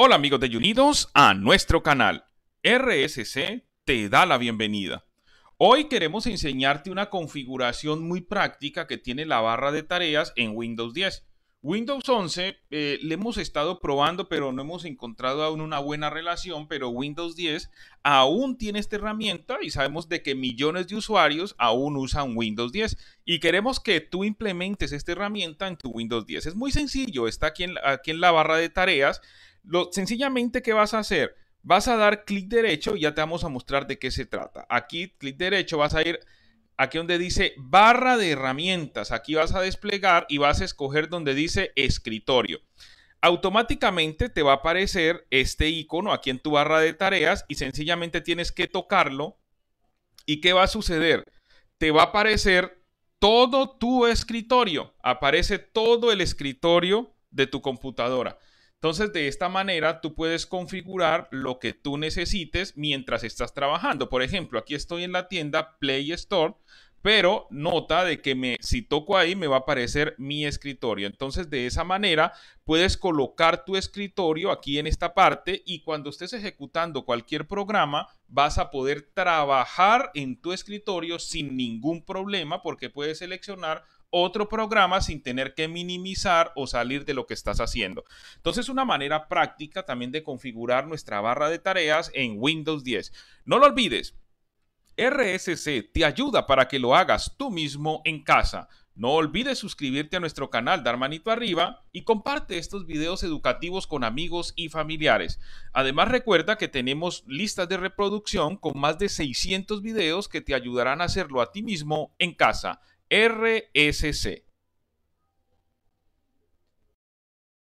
Hola amigos de Unidos a nuestro canal. RSC te da la bienvenida. Hoy queremos enseñarte una configuración muy práctica que tiene la barra de tareas en Windows 10. Windows 11 eh, le hemos estado probando pero no hemos encontrado aún una buena relación, pero Windows 10 aún tiene esta herramienta y sabemos de que millones de usuarios aún usan Windows 10 y queremos que tú implementes esta herramienta en tu Windows 10. Es muy sencillo, está aquí en la barra de tareas sencillamente, ¿qué vas a hacer? Vas a dar clic derecho y ya te vamos a mostrar de qué se trata. Aquí, clic derecho, vas a ir aquí donde dice barra de herramientas. Aquí vas a desplegar y vas a escoger donde dice escritorio. Automáticamente te va a aparecer este icono aquí en tu barra de tareas y sencillamente tienes que tocarlo. ¿Y qué va a suceder? Te va a aparecer todo tu escritorio. Aparece todo el escritorio de tu computadora. Entonces, de esta manera, tú puedes configurar lo que tú necesites mientras estás trabajando. Por ejemplo, aquí estoy en la tienda Play Store, pero nota de que me, si toco ahí me va a aparecer mi escritorio. Entonces de esa manera puedes colocar tu escritorio aquí en esta parte y cuando estés ejecutando cualquier programa vas a poder trabajar en tu escritorio sin ningún problema porque puedes seleccionar otro programa sin tener que minimizar o salir de lo que estás haciendo. Entonces, una manera práctica también de configurar nuestra barra de tareas en Windows 10. No lo olvides, RSC te ayuda para que lo hagas tú mismo en casa. No olvides suscribirte a nuestro canal, dar manito arriba y comparte estos videos educativos con amigos y familiares. Además recuerda que tenemos listas de reproducción con más de 600 videos que te ayudarán a hacerlo a ti mismo en casa. RSC.